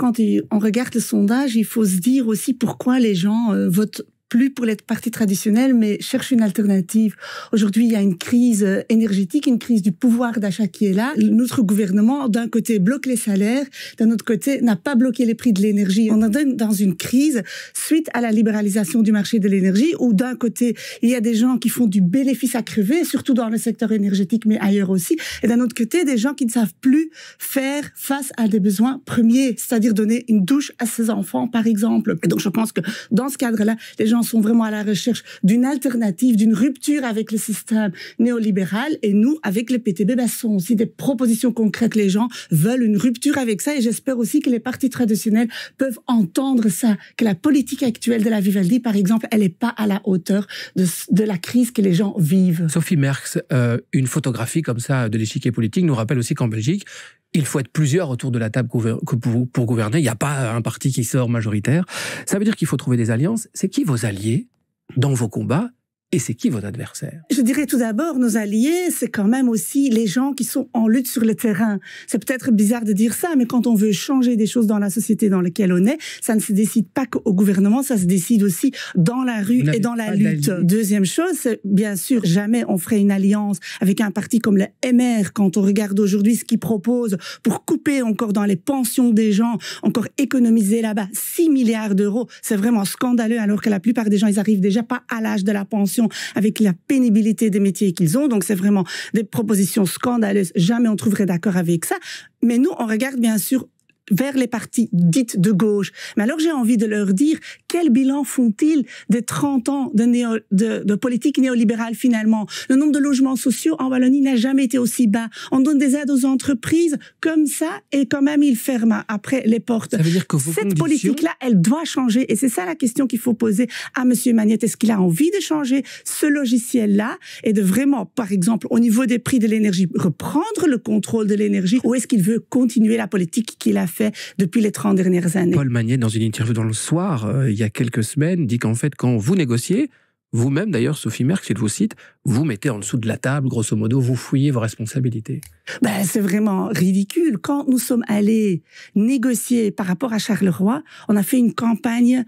quand on regarde le sondage, il faut se dire aussi pourquoi les gens euh, votent plus pour les partis traditionnels, mais cherche une alternative. Aujourd'hui, il y a une crise euh, énergétique, une crise du pouvoir d'achat qui est là. Notre gouvernement, d'un côté, bloque les salaires, d'un autre côté, n'a pas bloqué les prix de l'énergie. On est dans une crise suite à la libéralisation du marché de l'énergie, où d'un côté, il y a des gens qui font du bénéfice à crever, surtout dans le secteur énergétique, mais ailleurs aussi, et d'un autre côté, des gens qui ne savent plus faire face à des besoins premiers, c'est-à-dire donner une douche à ses enfants, par exemple. Et donc, je pense que dans ce cadre-là, les gens sont vraiment à la recherche d'une alternative, d'une rupture avec le système néolibéral. Et nous, avec le PTB, ben, ce sont aussi des propositions concrètes. Les gens veulent une rupture avec ça. Et j'espère aussi que les partis traditionnels peuvent entendre ça, que la politique actuelle de la Vivaldi, par exemple, elle n'est pas à la hauteur de, la crise que les gens vivent. Sophie Merckx, euh, une photographie comme ça de l'échiquier politique nous rappelle aussi qu'en Belgique, il faut être plusieurs autour de la table pour gouverner. Il n'y a pas un parti qui sort majoritaire. Ça veut dire qu'il faut trouver des alliances. C'est qui vos alliés dans vos combats et c'est qui votre adversaire Je dirais tout d'abord, nos alliés, c'est quand même aussi les gens qui sont en lutte sur le terrain. C'est peut-être bizarre de dire ça, mais quand on veut changer des choses dans la société dans laquelle on est, ça ne se décide pas qu'au gouvernement, ça se décide aussi dans la rue et dans la lutte. Deuxième chose, bien sûr, jamais on ferait une alliance avec un parti comme le MR quand on regarde aujourd'hui ce qu'il propose pour couper encore dans les pensions des gens, encore économiser là-bas 6 milliards d'euros. C'est vraiment scandaleux alors que la plupart des gens, ils arrivent déjà pas à l'âge de la pension avec la pénibilité des métiers qu'ils ont. Donc, c'est vraiment des propositions scandaleuses. Jamais on trouverait d'accord avec ça. Mais nous, on regarde bien sûr vers les partis dites de gauche. Mais alors j'ai envie de leur dire, quel bilan font-ils des 30 ans de, de, de, politique néolibérale finalement Le nombre de logements sociaux en Wallonie n'a jamais été aussi bas. On donne des aides aux entreprises comme ça et quand même ils ferment après les portes. Ça veut dire que Cette politique-là, elle doit changer et c'est ça la question qu'il faut poser à Monsieur Magnette. Est-ce qu'il a envie de changer ce logiciel-là et de vraiment, par exemple, au niveau des prix de l'énergie, reprendre le contrôle de l'énergie ou est-ce qu'il veut continuer la politique qu'il a fait depuis les 30 dernières années. Paul Magnet, dans une interview dans le soir, euh, il y a quelques semaines, dit qu'en fait, quand vous négociez, vous-même, d'ailleurs, Sophie Merck, si je vous cite, vous mettez en dessous de la table, grosso modo, vous fouillez vos responsabilités. Ben, c'est vraiment ridicule. Quand nous sommes allés négocier par rapport à Charleroi, on a fait une campagne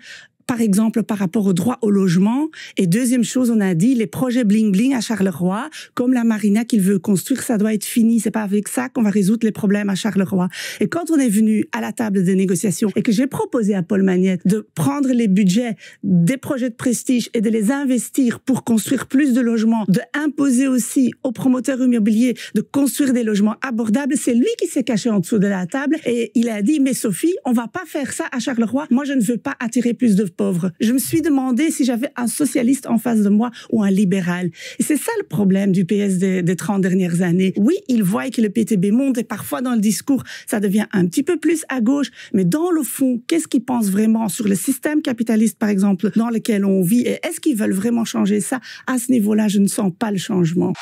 par exemple, par rapport au droit au logement. Et deuxième chose, on a dit les projets bling bling à Charleroi, comme la marina qu'il veut construire, ça doit être fini. C'est pas avec ça qu'on va résoudre les problèmes à Charleroi. Et quand on est venu à la table des négociations et que j'ai proposé à Paul Magnette de prendre les budgets des projets de prestige et de les investir pour construire plus de logements, de imposer aussi aux promoteurs immobiliers de construire des logements abordables, c'est lui qui s'est caché en dessous de la table et il a dit mais Sophie, on va pas faire ça à Charleroi. Moi, je ne veux pas attirer plus de pauvre. Je me suis demandé si j'avais un socialiste en face de moi ou un libéral. Et c'est ça le problème du PS des, des 30 dernières années. Oui, ils voient que le PTB monte et parfois dans le discours, ça devient un petit peu plus à gauche, mais dans le fond, qu'est-ce qu'ils pensent vraiment sur le système capitaliste, par exemple, dans lequel on vit et est-ce qu'ils veulent vraiment changer ça À ce niveau-là, je ne sens pas le changement.